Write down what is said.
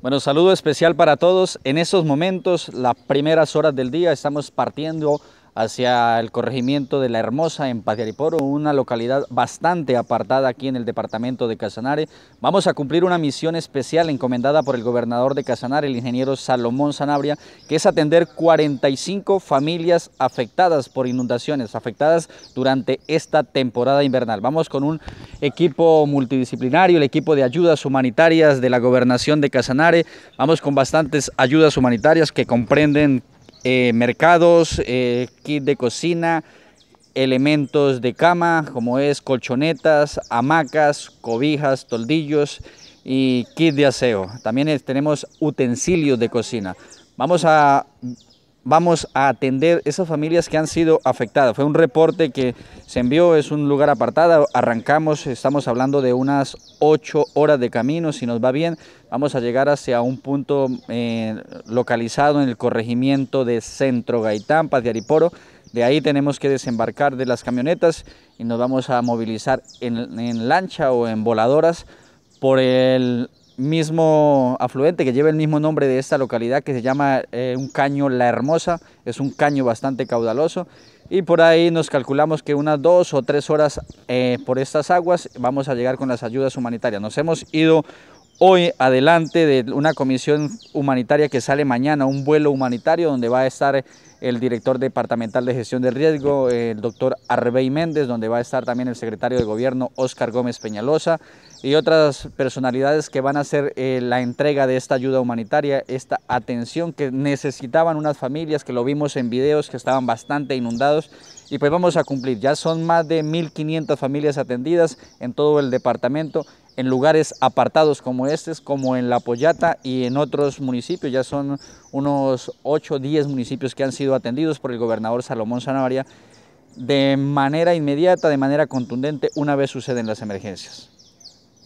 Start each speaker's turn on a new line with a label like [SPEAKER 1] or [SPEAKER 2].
[SPEAKER 1] Bueno, saludo especial para todos. En estos momentos, las primeras horas del día, estamos partiendo hacia el corregimiento de La Hermosa en Patiariporo, una localidad bastante apartada aquí en el departamento de Casanare. Vamos a cumplir una misión especial encomendada por el gobernador de Casanare, el ingeniero Salomón Sanabria, que es atender 45 familias afectadas por inundaciones, afectadas durante esta temporada invernal. Vamos con un equipo multidisciplinario, el equipo de ayudas humanitarias de la gobernación de Casanare. Vamos con bastantes ayudas humanitarias que comprenden eh, mercados, eh, kit de cocina, elementos de cama como es colchonetas, hamacas, cobijas, toldillos y kit de aseo. También tenemos utensilios de cocina. Vamos a vamos a atender esas familias que han sido afectadas. Fue un reporte que se envió, es un lugar apartado, arrancamos, estamos hablando de unas 8 horas de camino, si nos va bien, vamos a llegar hacia un punto eh, localizado en el corregimiento de Centro Gaitán, Paz de Ariporo. De ahí tenemos que desembarcar de las camionetas y nos vamos a movilizar en lancha o en voladoras por el mismo afluente que lleva el mismo nombre de esta localidad que se llama eh, un caño La Hermosa, es un caño bastante caudaloso y por ahí nos calculamos que unas dos o tres horas eh, por estas aguas vamos a llegar con las ayudas humanitarias. Nos hemos ido hoy adelante de una comisión humanitaria que sale mañana, un vuelo humanitario donde va a estar el director departamental de gestión de riesgo, el doctor Arbey Méndez, donde va a estar también el secretario de gobierno, Óscar Gómez Peñalosa, y otras personalidades que van a hacer eh, la entrega de esta ayuda humanitaria, esta atención que necesitaban unas familias, que lo vimos en videos, que estaban bastante inundados, y pues vamos a cumplir, ya son más de 1.500 familias atendidas en todo el departamento, en lugares apartados como este, como en La Pollata y en otros municipios. Ya son unos 8 o 10 municipios que han sido atendidos por el gobernador Salomón Sanabria de manera inmediata, de manera contundente, una vez suceden las emergencias.